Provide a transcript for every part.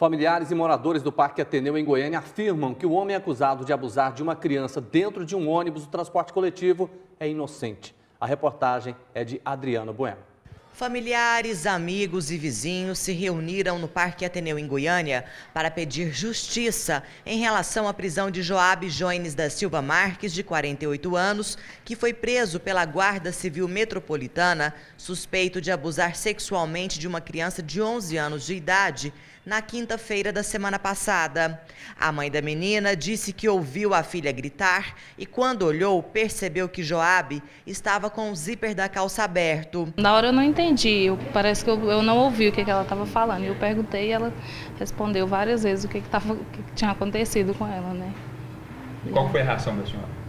Familiares e moradores do Parque Ateneu em Goiânia afirmam que o homem acusado de abusar de uma criança dentro de um ônibus do transporte coletivo é inocente. A reportagem é de Adriano Bueno. Familiares, amigos e vizinhos se reuniram no Parque Ateneu em Goiânia para pedir justiça em relação à prisão de Joab Joines da Silva Marques, de 48 anos, que foi preso pela Guarda Civil Metropolitana, suspeito de abusar sexualmente de uma criança de 11 anos de idade na quinta-feira da semana passada. A mãe da menina disse que ouviu a filha gritar e, quando olhou, percebeu que Joabe estava com o zíper da calça aberto. Na hora eu não entendi, eu, parece que eu, eu, não ouvi o que, que ela estava falando. Eu perguntei e ela respondeu várias vezes o que, que, tava, o que, que tinha acontecido com ela, né? Qual foi a reação da senhora?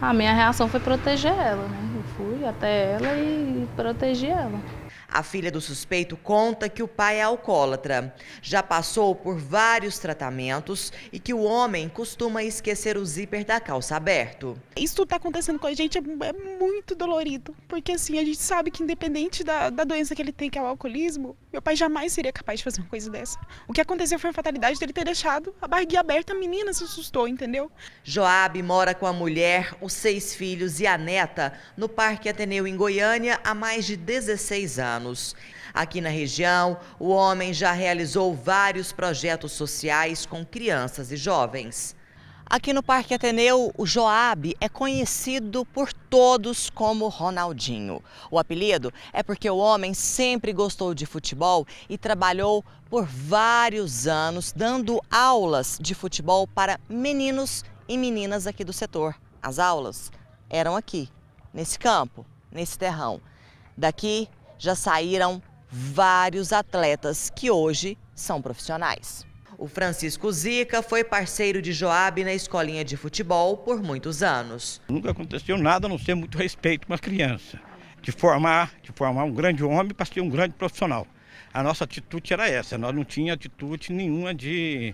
a minha reação foi proteger ela, né? Eu fui até ela e protegi ela. A filha do suspeito conta que o pai é alcoólatra, já passou por vários tratamentos e que o homem costuma esquecer o zíper da calça aberto. Isso tudo está acontecendo com a gente é, muito dolorido, porque assim, a gente sabe que independente da, da doença que ele tem, que é o alcoolismo, meu pai jamais seria capaz de fazer uma coisa dessa. O que aconteceu foi a fatalidade dele ter deixado a barriguinha aberta, a menina se assustou, entendeu? Joab mora com a mulher, os seis filhos e a neta no Parque Ateneu em Goiânia há mais de 16 anos. Aqui na região, o homem já realizou vários projetos sociais com crianças e jovens. Aqui no Parque Ateneu, o Joab é conhecido por todos como Ronaldinho. O apelido é porque o homem sempre gostou de futebol e trabalhou por vários anos dando aulas de futebol para meninos e meninas aqui do setor. As aulas eram aqui, nesse campo, nesse terrão. Daqui já saíram vários atletas que hoje são profissionais. O Francisco Zica foi parceiro de Joab na escolinha de futebol por muitos anos. Nunca aconteceu nada a não ser muito respeito para criança, De formar, de formar um grande homem para ser um grande profissional. A nossa atitude era essa, nós não tínhamos atitude nenhuma de,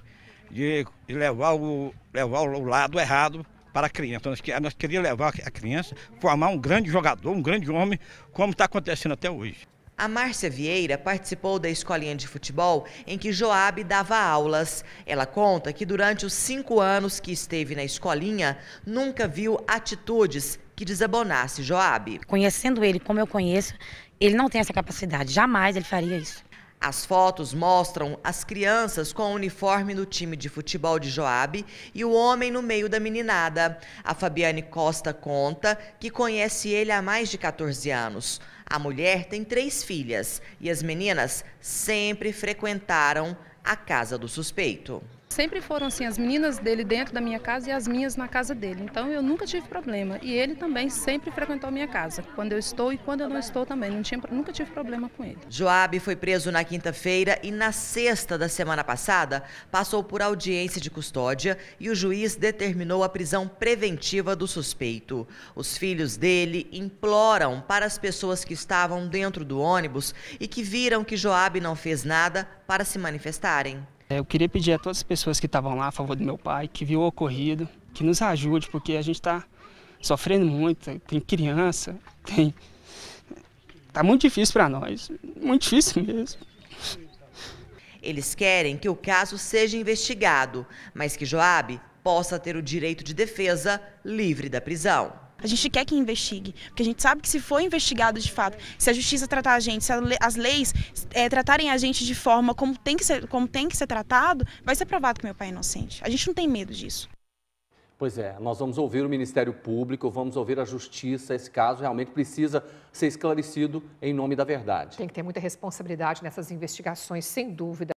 de levar, o, levar o lado errado para a criança. Então, nós, nós queríamos levar a criança, formar um grande jogador, um grande homem, como está acontecendo até hoje. A Márcia Vieira participou da escolinha de futebol em que Joab dava aulas. Ela conta que durante os cinco anos que esteve na escolinha, nunca viu atitudes que desabonasse Joab. Conhecendo ele como eu conheço, ele não tem essa capacidade. Jamais ele faria isso. As fotos mostram as crianças com o uniforme no time de futebol de Joabe e o homem no meio da meninada. A Fabiane Costa conta que conhece ele há mais de 14 anos. A mulher tem três filhas e as meninas sempre frequentaram a casa do suspeito. Sempre foram assim as meninas dele dentro da minha casa e as minhas na casa dele. Então eu nunca tive problema. E ele também sempre frequentou a minha casa, quando eu estou e quando eu não estou também. Não tinha, nunca tive problema com ele. Joab foi preso na quinta-feira e na sexta da semana passada passou por audiência de custódia e o juiz determinou a prisão preventiva do suspeito. Os filhos dele imploram para as pessoas que estavam dentro do ônibus e que viram que Joab não fez nada para se manifestarem. É, eu queria pedir a todas as pessoas que estavam lá a favor do meu pai, que viu o ocorrido, que nos ajude, porque a gente está sofrendo muito, tem criança, tem... Tá muito difícil para nós, muito difícil mesmo. Eles querem que o caso seja investigado, mas que Joab possa ter o direito de defesa livre da prisão. A gente quer que investigue, porque a gente sabe que se for investigado de fato, se a justiça tratar a gente, se as leis é, tratarem a gente de forma como tem, que ser, como tem que ser tratado, vai ser provado que meu pai é inocente. A gente não tem medo disso. Pois é, nós vamos ouvir o Ministério Público, vamos ouvir a Justiça. Esse caso realmente precisa ser esclarecido em nome da verdade. Tem que ter muita responsabilidade nessas investigações, sem dúvida.